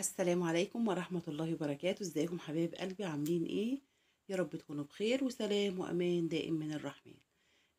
السلام عليكم ورحمة الله وبركاته ازيكم حبايب قلبي عاملين ايه يا رب تكونوا بخير وسلام وامان دائم من الرحمن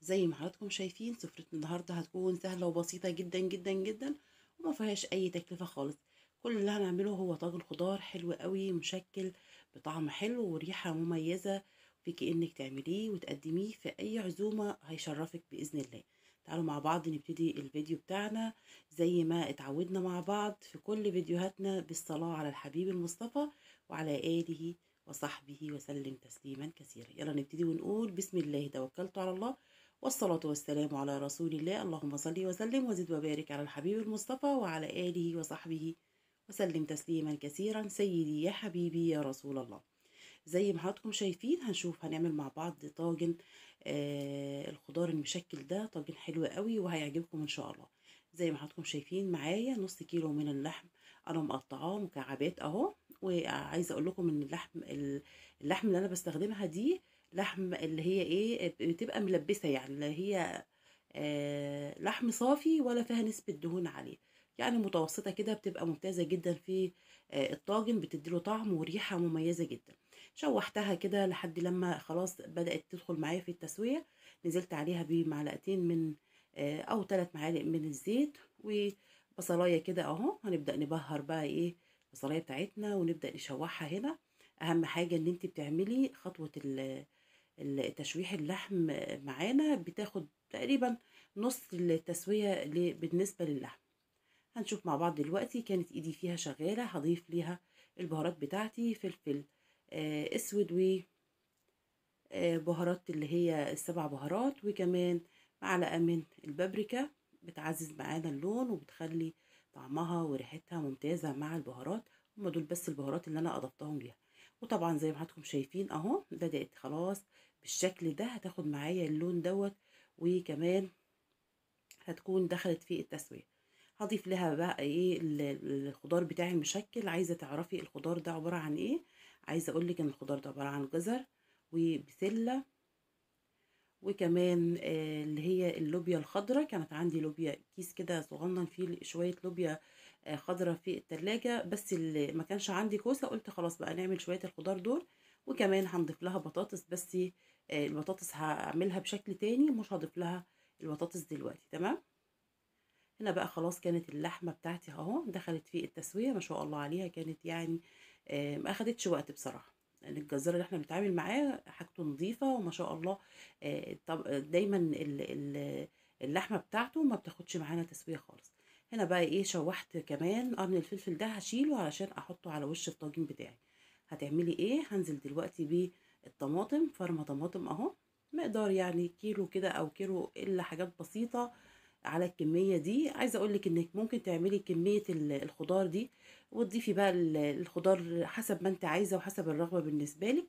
زي ما حضراتكم شايفين سفرتنا النهاردة هتكون سهلة وبسيطة جدا جدا جدا وما فيهاش اي تكلفة خالص كل اللي هنعمله هو طاجن خضار حلو قوي مشكل بطعم حلو وريحة مميزة فيك انك تعمليه وتقدميه في اي عزومة هيشرفك بإذن الله تعالوا مع بعض نبتدي الفيديو بتاعنا زي ما اتعودنا مع بعض في كل فيديوهاتنا بالصلاة على الحبيب المصطفى وعلى آله وصحبه وسلم تسليما كثيرا يلا نبتدي ونقول بسم الله توكلت على الله والصلاة والسلام على رسول الله اللهم صل وسلم وزد وبارك على الحبيب المصطفى وعلى آله وصحبه وسلم تسليما كثيرا سيدي يا حبيبي يا رسول الله زي ما حضراتكم شايفين هنشوف هنعمل مع بعض طاجن آه، الخضار المشكل ده طاجن حلو قوي وهيعجبكم ان شاء الله زي ما حضراتكم شايفين معايا نص كيلو من اللحم انا مقطعاه مكعبات اهو وعايزه اقول لكم ان اللحم اللحم اللي انا بستخدمها دي لحم اللي هي ايه بتبقى ملبسه يعني اللي هي آه، لحم صافي ولا فيها نسبه دهون عليه يعني متوسطه كده بتبقى ممتازه جدا في آه الطاجن بتديله طعم وريحه مميزه جدا شوحتها كده لحد لما خلاص بدأت تدخل معايا في التسوية نزلت عليها بمعلقتين من او ثلاث معالق من الزيت وبصلايه كده اهو هنبدا نبهر بقى ايه البصلايه بتاعتنا ونبدا نشوحها هنا اهم حاجه ان انت بتعملي خطوه تشويح اللحم معانا بتاخد تقريبا نص التسويه بالنسبه للحم هنشوف مع بعض دلوقتي كانت ايدي فيها شغاله هضيف ليها البهارات بتاعتي فلفل آه، اسود و آه، بهارات اللي هي السبع بهارات وكمان معلقه من البابريكا بتعزز معانا اللون وبتخلي طعمها وريحتها ممتازه مع البهارات هم دول بس البهارات اللي انا اضفتهم ليها وطبعا زي ما حضراتكم شايفين اهو بدات خلاص بالشكل ده هتاخد معايا اللون دوت وكمان هتكون دخلت في التسويه هضيف لها بقى ايه الخضار بتاعي المشكل عايزه تعرفي الخضار ده عباره عن ايه عايزه اقول لك ان الخضار ده عباره عن جزر وبسله وكمان آه، اللي هي اللوبيا الخضراء كانت عندي لوبيا كيس كده صغنن فيه شويه لوبيا آه، خضراء في التلاجة بس اللي ما كانش عندي كوسه قلت خلاص بقى نعمل شويه الخضار دول وكمان هنضيف لها بطاطس بس آه، البطاطس هعملها بشكل تاني مش هضيف لها البطاطس دلوقتي تمام هنا بقى خلاص كانت اللحمه بتاعتي اهو دخلت في التسويه ما شاء الله عليها كانت يعني ما اخدتش وقت بصراحه لان الجزار اللي احنا بنتعامل معاه حاجته نظيفه وما شاء الله آه، دايما اللحمه بتاعته ما بتاخدش معانا تسويه خالص هنا بقى ايه شوحت كمان قرن الفلفل ده هشيله علشان احطه على وش الطاجين بتاعي هتعملي ايه هنزل دلوقتي بالطماطم فرمه طماطم اهو مقدار يعني كيلو كده او كيلو الا حاجات بسيطه على الكميه دي عايزه اقول لك انك ممكن تعملي كميه الخضار دي وتضيفي بقى الخضار حسب ما انت عايزه وحسب الرغبه بالنسبه لك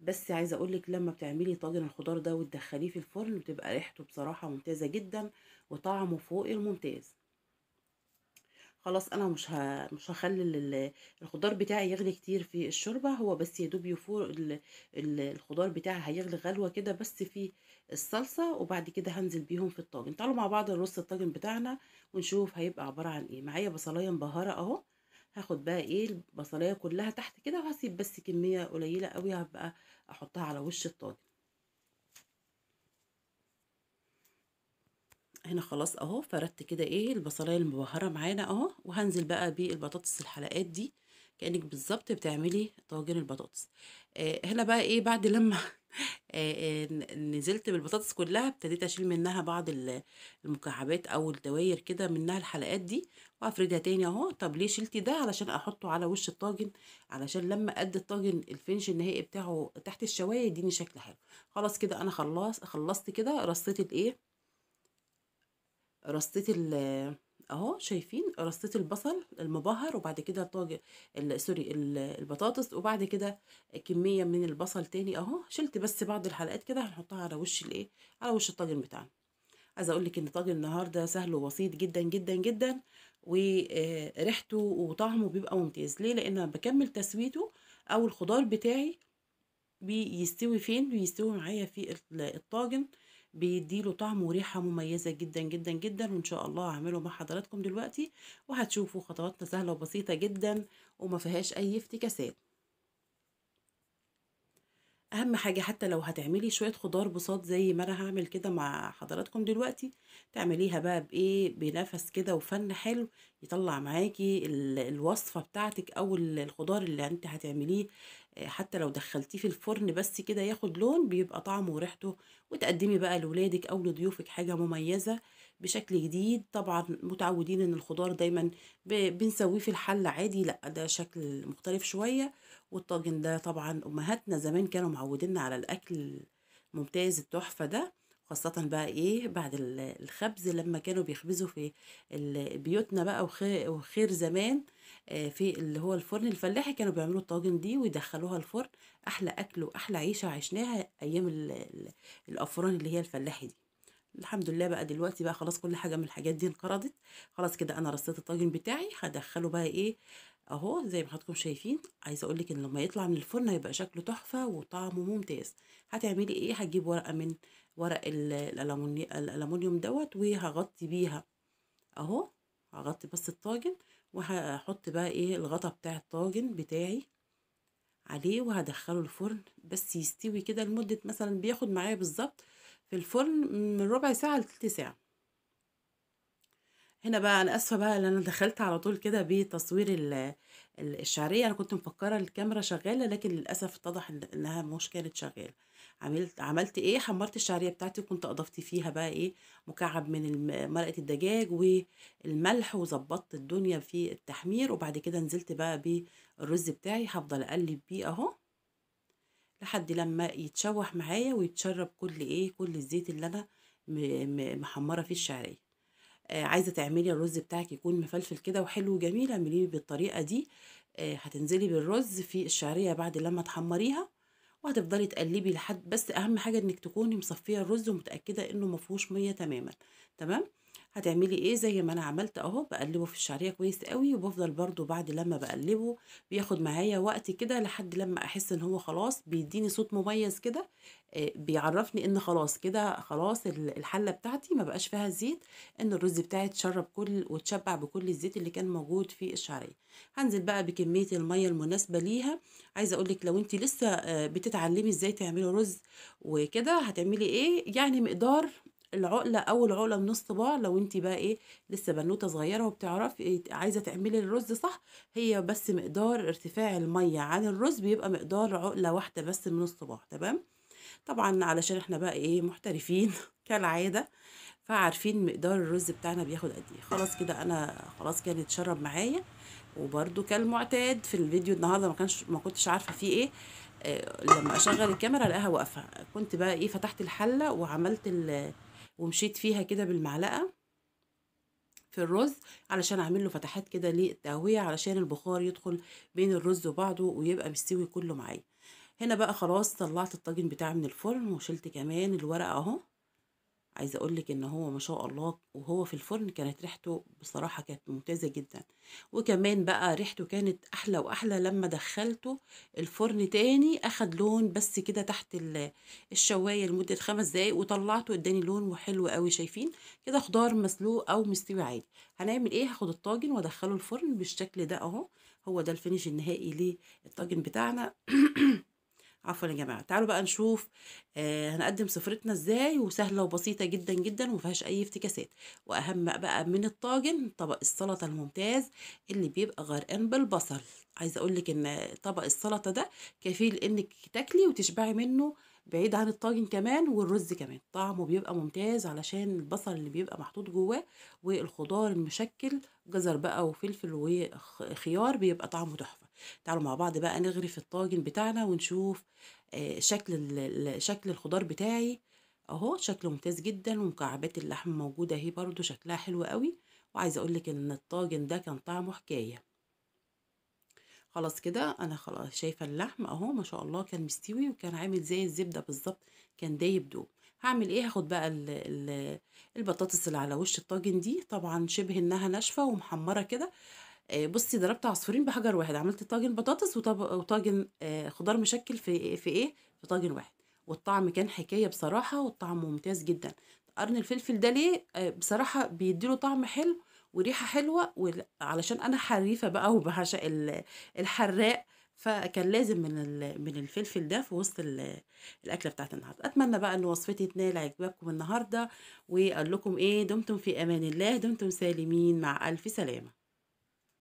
بس عايزه اقول لك لما بتعملي طاجن الخضار ده وتدخليه في الفرن بتبقى ريحته بصراحه ممتازه جدا وطعمه فوق الممتاز خلاص انا مش ه... مش هخلي الخضار بتاعي يغلي كتير في الشوربه هو بس يا دوب يفور ال... الخضار بتاعي هيغلي غلوه كده بس في الصلصه وبعد كده هنزل بيهم في الطاجن تعالوا مع بعض نرص الطاجن بتاعنا ونشوف هيبقى عباره عن ايه معايا بصلايه مبهره اهو هاخد بقى ايه البصلايه كلها تحت كده وهسيب بس كميه قليله قوي هبقى احطها على وش الطاجن هنا خلاص اهو فردت كده ايه البصلايه المبهره معانا اهو وهنزل بقى بالبطاطس الحلقات دي كانك بالظبط بتعملي طاجن البطاطس آه هنا بقى ايه بعد لما آه, آه، نزلت بالبطاطس كلها ابتديت اشيل منها بعض المكعبات او الدواير كده منها الحلقات دي وافردها تاني اهو طب ليه شلتي ده علشان احطه على وش الطاجن علشان لما ادي الطاجن الفنش النهائي بتاعه تحت الشوايه يديني شكل حلو خلاص كده انا خلاص خلصت كده رصيت الايه رصيت ال اهو شايفين رصيت البصل المبهر وبعد كده الطاجن سوري البطاطس وبعد كده كميه من البصل تاني اهو شلت بس بعض الحلقات كده هنحطها على وش الايه على وش الطاجن بتاعنا عايزه اقول لك ان طاجن النهارده سهل وبسيط جدا جدا جدا وريحته آه، وطعمه بيبقى ممتاز ليه لان انا بكمل تسويته او الخضار بتاعي بيستوي فين بيستوي معايا في الطاجن بيديله طعم وريحة مميزة جدا جدا جدا وإن شاء الله هعمله مع حضراتكم دلوقتي وهتشوفوا خطواتنا سهلة وبسيطة جدا وما فيهاش أي افتكاسات اهم حاجه حتى لو هتعملي شويه خضار بساط زي ما انا هعمل كده مع حضراتكم دلوقتي تعمليها بقى بايه بنفس كده وفن حلو يطلع معاكي الوصفه بتاعتك او الخضار اللي انت هتعمليه آه، حتى لو دخلتيه في الفرن بس كده ياخد لون بيبقى طعمه وريحته وتقدمي بقى لولادك او لضيوفك حاجه مميزه بشكل جديد طبعا متعودين ان الخضار دايما بنسويه في الحل عادي لا ده شكل مختلف شويه والطاجن ده طبعا امهاتنا زمان كانوا معودين على الاكل ممتاز التحفه ده خاصة بقى ايه بعد الخبز لما كانوا بيخبزوا في بيوتنا بقى وخير زمان آه، في اللي هو الفرن الفلاحي كانوا بيعملوا الطواجن دي ويدخلوها الفرن احلى اكل واحلى عيشه عشناها ايام الافران اللي هي الفلاحي دي الحمد لله بقى دلوقتي بقى خلاص كل حاجه من الحاجات دي انقرضت خلاص كده انا رصيت الطاجن بتاعي هدخله بقى ايه اهو زي ما حضراتكم شايفين عايزه اقول لك ان لما يطلع من الفرن هيبقى شكله تحفه وطعمه ممتاز هتعملي ايه هتجيب ورقه من ورق الالومنيوم دوت وهغطي بيها اهو هغطي بس الطاجن وهحط بقى ايه الغطا بتاع الطاجن بتاعي عليه وهدخله الفرن بس يستوي كده لمدة مثلا بياخد معايا بالظبط في الفرن من ربع ساعة لتلت ساعة هنا بقى انا اسفه بقى ان انا دخلت على طول كده بتصوير الشعريه انا كنت مفكره الكاميرا شغاله لكن للاسف اتضح انها مش كانت شغاله عملت عملت ايه حمرت الشعريه بتاعتي وكنت اضفت فيها بقى ايه مكعب من مرقه الدجاج والملح وظبطت الدنيا في التحمير وبعد كده نزلت بقى بالرز بتاعي هفضل اقلب بيه اهو لحد لما يتشوح معايا ويتشرب كل ايه كل الزيت اللي انا محمره فيه الشعريه آه عايزه تعملي الرز بتاعك يكون مفلفل كده وحلو وجميل اعمليه بالطريقه دي آه هتنزلي بالرز في الشعريه بعد لما تحمريها وهتفضلي تقلبي لحد بس اهم حاجه انك تكوني مصفيه الرز ومتاكده انه ما فيهوش ميه تماما تمام هتعملي ايه زي ما انا عملت اهو بقلبه في الشعريه كويس قوي وبفضل برده بعد لما بقلبه بياخد معايا وقت كده لحد لما احس ان هو خلاص بيديني صوت مميز كده بيعرفني ان خلاص كده خلاص الحله بتاعتي ما بقاش فيها زيت ان الرز بتاعي اتشرب كل واتشبع بكل الزيت اللي كان موجود في الشعريه هنزل بقى بكميه الميه المناسبه ليها عايزه اقول لك لو انت لسه آه، بتتعلمي ازاي تعملي رز وكده هتعملي ايه يعني مقدار العقله او العقله من الصباع لو انت بقى ايه لسه بنوته صغيره وبتعرفي إيه، عايزه تعملي الرز صح هي بس مقدار ارتفاع الميه عن الرز بيبقى مقدار عقله واحده بس من الصباع تمام طبعا علشان احنا بقى ايه محترفين كالعاده فعارفين مقدار الرز بتاعنا بياخد قد ايه خلاص كده انا خلاص كان اتشرب معايا وبرده كالمعتاد في الفيديو النهارده ما كانش ما كنتش عارفه فيه ايه آه، لما اشغل الكاميرا الاقيها واقفه كنت بقى ايه فتحت الحله وعملت ومشيت فيها كده بالمعلقه في الرز علشان اعمل له فتحات كده للتهويه علشان البخار يدخل بين الرز وبعضه ويبقى مستوي كله معايا هنا بقى خلاص طلعت الطاجن بتاعي من الفرن وشلت كمان الورقة اهو عايزه اقولك ان هو ما شاء الله وهو في الفرن كانت ريحته بصراحه كانت ممتازه جدا وكمان بقى ريحته كانت احلى واحلى لما دخلته الفرن تاني اخد لون بس كده تحت الشوايه لمده خمس دقايق وطلعته اداني لون حلو قوي شايفين كده خضار مسلوق او مستوي عادي هنعمل ايه هاخد الطاجن وادخله الفرن بالشكل ده اهو هو ده الفينش النهائي للطاجن بتاعنا عفوا يا جماعه تعالوا بقى نشوف آه هنقدم سفرتنا ازاي وسهله وبسيطه جدا جدا ومفيهاش اي افتكاسات واهم بقى من الطاجن طبق السلطه الممتاز اللي بيبقى غرقان بالبصل عايزه اقول لك ان طبق السلطه ده كفيل انك تاكلي وتشبعي منه بعيد عن الطاجن كمان والرز كمان طعمه بيبقى ممتاز علشان البصل اللي بيبقى محطوط جواه والخضار المشكل جزر بقى وفلفل وخيار بيبقى طعمه تحفه تعالوا مع بعض بقى نغرف الطاجن بتاعنا ونشوف آه، شكل شكل الخضار بتاعي اهو شكله ممتاز جدا ومكعبات اللحم موجوده اهي برده شكلها حلو قوي وعايزه اقول لك ان الطاجن ده كان طعمه حكايه خلاص كده انا خلاص شايفه اللحم اهو ما شاء الله كان مستوي وكان عامل زي الزبده بالظبط كان دايب دوب هعمل ايه هاخد بقى الـ الـ البطاطس اللي على وش الطاجن دي طبعا شبه انها ناشفه ومحمره كده آه، بصي ضربت عصفورين بحجر واحد عملت طاجن بطاطس وطاجن آه، خضار مشكل في في ايه في طاجن واحد والطعم كان حكايه بصراحه والطعم ممتاز جدا قرن الفلفل ده ليه آه، بصراحه بيديله طعم حلو وريحه حلوه علشان انا حريفه بقى وبعشق الحراق فكان لازم من من الفلفل ده في وسط الاكله بتاعت النهارده اتمنى بقى ان وصفتي تنال اعجابكم النهارده واقول لكم ايه دمتم في امان الله دمتم سالمين مع الف سلامه